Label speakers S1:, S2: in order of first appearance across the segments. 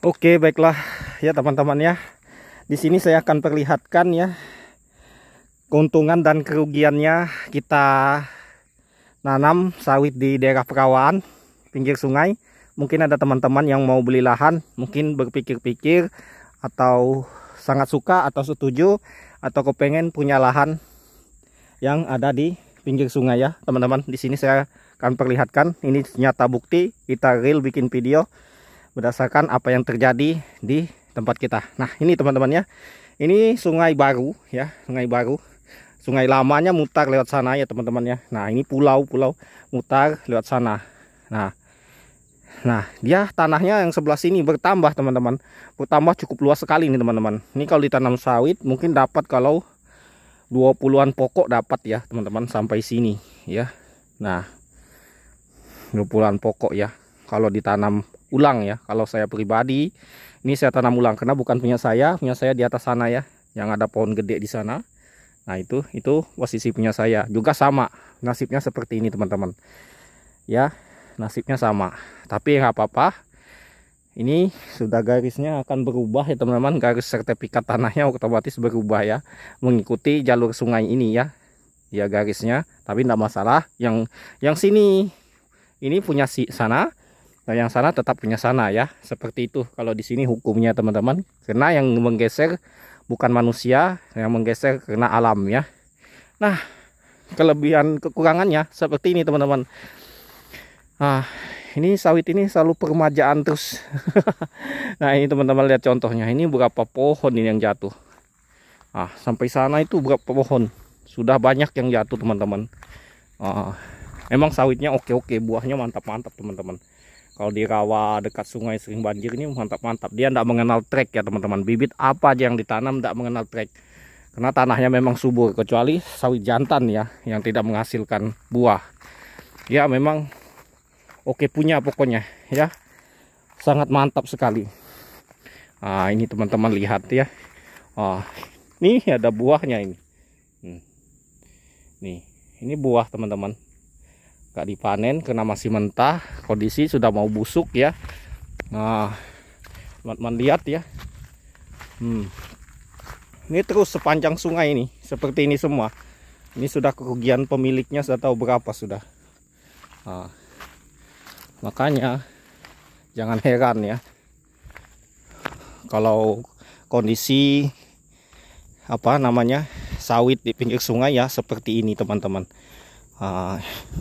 S1: Oke, baiklah ya teman-teman ya. Di sini saya akan perlihatkan ya keuntungan dan kerugiannya kita nanam sawit di daerah perawaan pinggir sungai. Mungkin ada teman-teman yang mau beli lahan, mungkin berpikir-pikir atau sangat suka atau setuju atau kepengen punya lahan yang ada di pinggir sungai ya teman-teman di sini saya akan perlihatkan ini nyata bukti kita real bikin video berdasarkan apa yang terjadi di tempat kita. Nah, ini teman teman ya. Ini sungai baru ya, sungai baru. Sungai lamanya mutar lewat sana ya, teman teman ya. Nah, ini pulau-pulau mutar lewat sana. Nah, Nah, dia tanahnya yang sebelah sini bertambah, teman-teman. Bertambah cukup luas sekali ini teman-teman. Ini kalau ditanam sawit mungkin dapat kalau 20-an pokok dapat ya, teman-teman, sampai sini ya. Nah, 20-an pokok ya. Kalau ditanam ulang ya kalau saya pribadi ini saya tanam ulang karena bukan punya saya punya saya di atas sana ya yang ada pohon gede di sana nah itu itu posisi punya saya juga sama nasibnya seperti ini teman-teman ya nasibnya sama tapi nggak apa-apa ini sudah garisnya akan berubah ya teman-teman garis sertifikat tanahnya otomatis berubah ya mengikuti jalur sungai ini ya ya garisnya tapi tidak masalah yang yang sini ini punya si sana Nah, yang sana tetap punya sana ya. Seperti itu kalau di sini hukumnya teman-teman. Karena yang menggeser bukan manusia, yang menggeser kena alam ya. Nah, kelebihan kekurangannya seperti ini teman-teman. Nah, ini sawit ini selalu permajaan terus. nah, ini teman-teman lihat contohnya. Ini berapa pohon ini yang jatuh. Ah, sampai sana itu berapa pohon. Sudah banyak yang jatuh teman-teman. Ah, emang sawitnya oke-oke, buahnya mantap-mantap teman-teman kalau di rawa dekat sungai sering banjir ini mantap-mantap dia tidak mengenal trek ya teman-teman bibit apa aja yang ditanam tidak mengenal trek karena tanahnya memang subur kecuali sawi jantan ya yang tidak menghasilkan buah ya memang oke punya pokoknya ya sangat mantap sekali nah ini teman-teman lihat ya oh, ah, ini ada buahnya ini hmm. nih ini buah teman-teman gak dipanen karena masih mentah kondisi sudah mau busuk ya nah teman-teman lihat ya hmm. ini terus sepanjang sungai ini seperti ini semua ini sudah kerugian pemiliknya sudah tahu berapa sudah nah, makanya jangan heran ya kalau kondisi apa namanya sawit di pinggir sungai ya seperti ini teman-teman uh,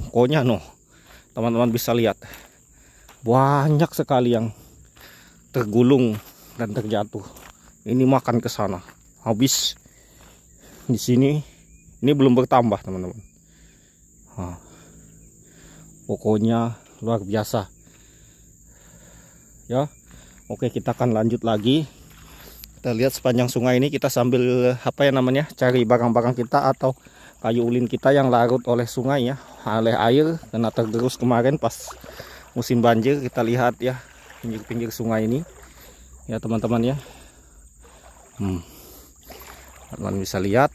S1: konya no teman-teman bisa lihat banyak sekali yang tergulung dan terjatuh ini makan ke sana habis di sini ini belum bertambah teman-teman uh, pokoknya luar biasa ya oke kita akan lanjut lagi kita lihat sepanjang sungai ini kita sambil apa ya namanya cari barang-barang kita atau kayu ulin kita yang larut oleh sungai ya oleh air kena tergerus kemarin pas musim banjir kita lihat ya pinggir-pinggir sungai ini ya teman-teman ya hmm. teman bisa lihat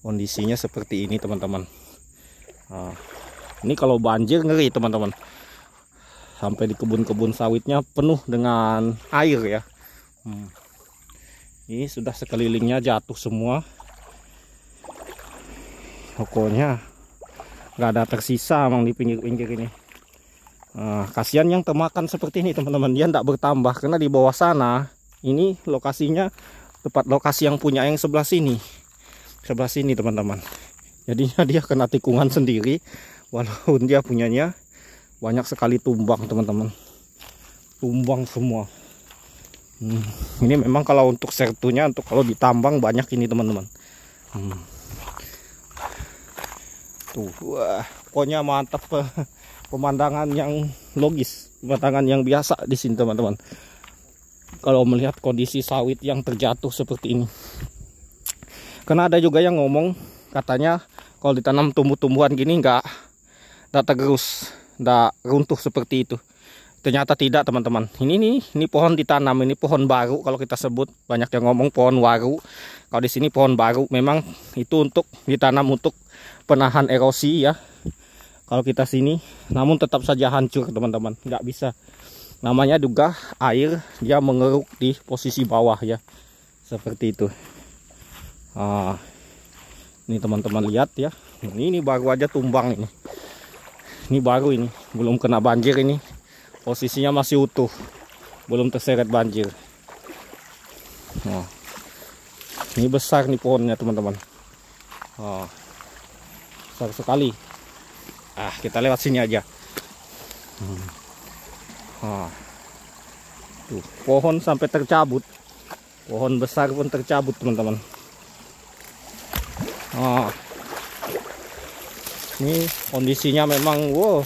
S1: kondisinya seperti ini teman-teman nah, ini kalau banjir ngeri teman-teman sampai di kebun-kebun sawitnya penuh dengan air ya hmm. ini sudah sekelilingnya jatuh semua pokoknya nggak ada tersisa emang di pinggir-pinggir ini nah, kasihan yang termakan seperti ini teman-teman dia tidak bertambah karena di bawah sana ini lokasinya tepat lokasi yang punya yang sebelah sini sebelah sini teman-teman jadinya dia kena tikungan sendiri walaupun dia punyanya banyak sekali tumbang teman-teman tumbang semua hmm, ini memang kalau untuk sertunya untuk kalau ditambang banyak ini teman-teman hmm tuh wah pokoknya mantap eh, pemandangan yang logis pemandangan yang biasa di sini teman-teman kalau melihat kondisi sawit yang terjatuh seperti ini karena ada juga yang ngomong katanya kalau ditanam tumbuh-tumbuhan gini nggak nggak tergerus nggak runtuh seperti itu ternyata tidak teman-teman ini nih ini pohon ditanam ini pohon baru kalau kita sebut banyak yang ngomong pohon waru kalau di sini pohon baru memang itu untuk ditanam untuk penahan erosi ya kalau kita sini namun tetap saja hancur teman-teman nggak bisa namanya juga air dia mengeruk di posisi bawah ya seperti itu ah, ini teman-teman lihat ya ini, ini baru aja tumbang ini ini baru ini belum kena banjir ini posisinya masih utuh belum terseret banjir ah. ini besar nih pohonnya teman-teman ah besar sekali ah kita lewat sini aja hmm. ah. Tuh, pohon sampai tercabut pohon besar pun tercabut teman-teman ah. ini kondisinya memang wow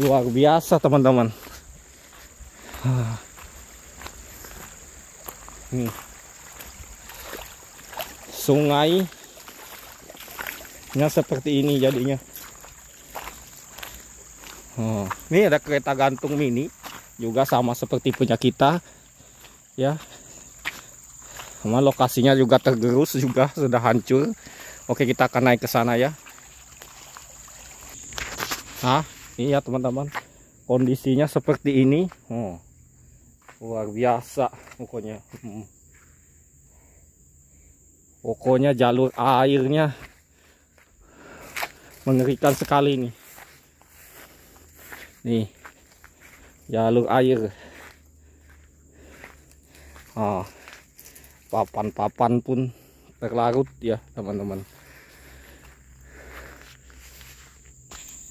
S1: luar biasa teman-teman ah. sungai Nah seperti ini jadinya. Hmm. Ini ada kereta gantung mini juga sama seperti punya kita. Ya. Sama lokasinya juga tergerus juga sudah hancur. Oke kita akan naik ke sana ya. Ah, iya teman-teman kondisinya seperti ini. Hmm. Luar biasa pokoknya. Pokoknya jalur airnya mengerikan sekali nih nih jalur air oh papan-papan pun terlarut ya teman-teman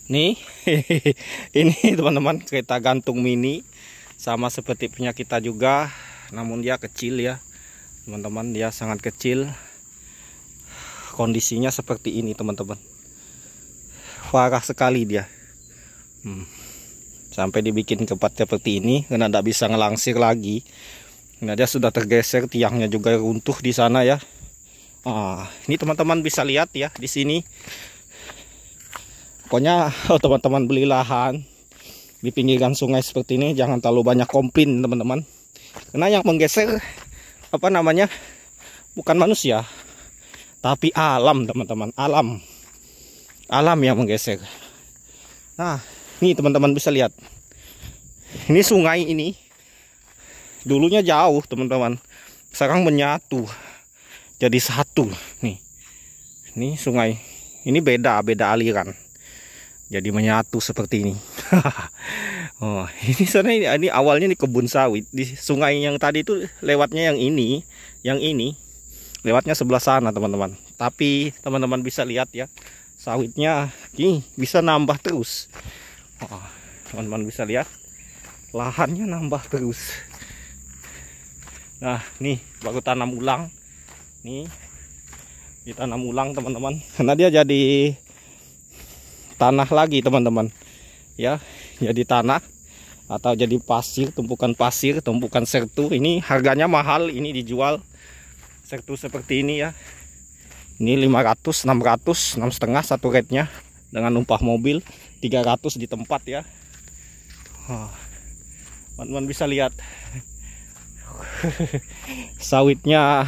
S1: nih ini teman-teman kereta gantung mini sama seperti punya kita juga namun dia kecil ya teman-teman dia sangat kecil kondisinya seperti ini teman-teman parah sekali dia hmm. sampai dibikin tempat seperti ini karena tidak bisa ngelangsir lagi nah dia sudah tergeser tiangnya juga runtuh di sana ya ah ini teman-teman bisa lihat ya di sini pokoknya teman-teman beli lahan di pinggiran sungai seperti ini jangan terlalu banyak komplain teman-teman karena yang menggeser apa namanya bukan manusia tapi alam teman-teman alam alam yang menggesek nah ini teman-teman bisa lihat ini sungai ini dulunya jauh teman-teman sekarang menyatu jadi satu nih ini sungai ini beda beda aliran jadi menyatu seperti ini oh ini sana ini, ini awalnya di kebun sawit di sungai yang tadi itu lewatnya yang ini yang ini lewatnya sebelah sana teman-teman tapi teman-teman bisa lihat ya sawitnya ini bisa nambah terus teman-teman bisa lihat lahannya nambah terus nah nih baru tanam ulang nih kita tanam ulang teman-teman karena dia jadi tanah lagi teman-teman ya jadi tanah atau jadi pasir tumpukan pasir tumpukan sertu ini harganya mahal ini dijual sertu seperti ini ya ini 500 600 6 setengah satu rednya dengan umpah mobil 300 di tempat ya teman-teman bisa lihat sawitnya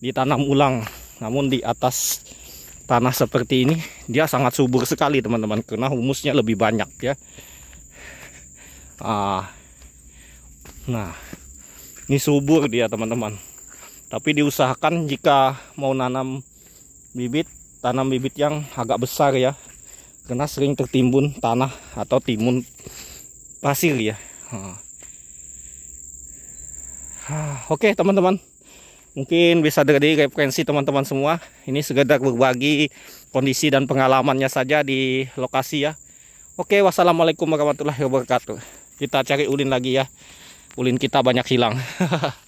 S1: ditanam ulang namun di atas tanah seperti ini dia sangat subur sekali teman-teman karena humusnya lebih banyak ya ah, nah ini subur dia teman-teman tapi diusahakan jika mau nanam bibit tanam bibit yang agak besar ya karena sering tertimbun tanah atau timun pasir ya oke teman-teman mungkin bisa jadi referensi teman-teman semua ini segedar berbagi kondisi dan pengalamannya saja di lokasi ya oke wassalamualaikum warahmatullahi wabarakatuh kita cari ulin lagi ya ulin kita banyak hilang